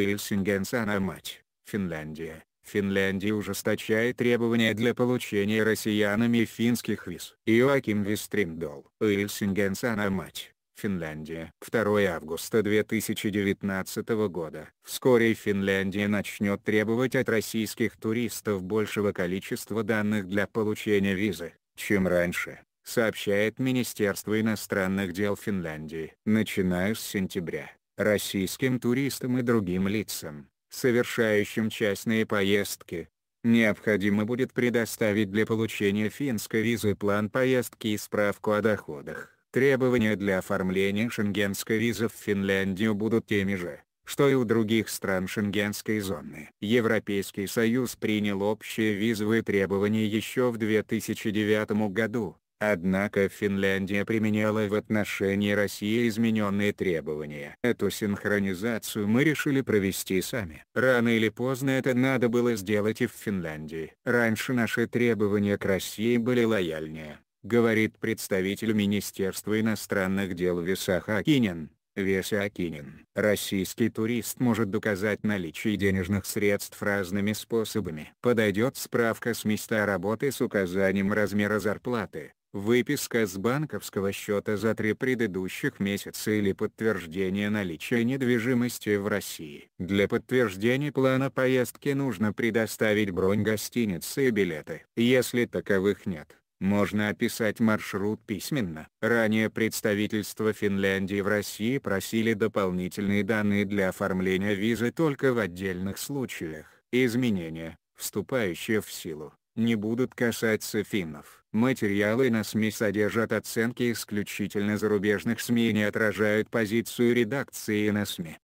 Эльсинген Санамач, Финляндия. Финляндия ужесточает требования для получения россиянами финских виз. Иоаким Вестриндол, Эльсинген Санамач, Финляндия. 2 августа 2019 года. Вскоре Финляндия начнет требовать от российских туристов большего количества данных для получения визы, чем раньше, сообщает Министерство иностранных дел Финляндии. Начиная с сентября, российским туристам и другим лицам, совершающим частные поездки. Необходимо будет предоставить для получения финской визы план поездки и справку о доходах. Требования для оформления шенгенской визы в Финляндию будут теми же, что и у других стран шенгенской зоны. Европейский Союз принял общие визовые требования еще в 2009 году, Однако Финляндия применяла в отношении России измененные требования. Эту синхронизацию мы решили провести сами. Рано или поздно это надо было сделать и в Финляндии. Раньше наши требования к России были лояльнее, говорит представитель Министерства иностранных дел Весах Акинин. Весякинин. Российский турист может доказать наличие денежных средств разными способами. Подойдет справка с места работы с указанием размера зарплаты, выписка с банковского счета за три предыдущих месяца или подтверждение наличия недвижимости в России. Для подтверждения плана поездки нужно предоставить бронь гостиницы и билеты. Если таковых нет, можно описать маршрут письменно. Ранее представительство Финляндии в России просили дополнительные данные для оформления визы только в отдельных случаях. Изменения, вступающие в силу не будут касаться финнов. Материалы на СМИ содержат оценки исключительно зарубежных СМИ и не отражают позицию редакции на СМИ.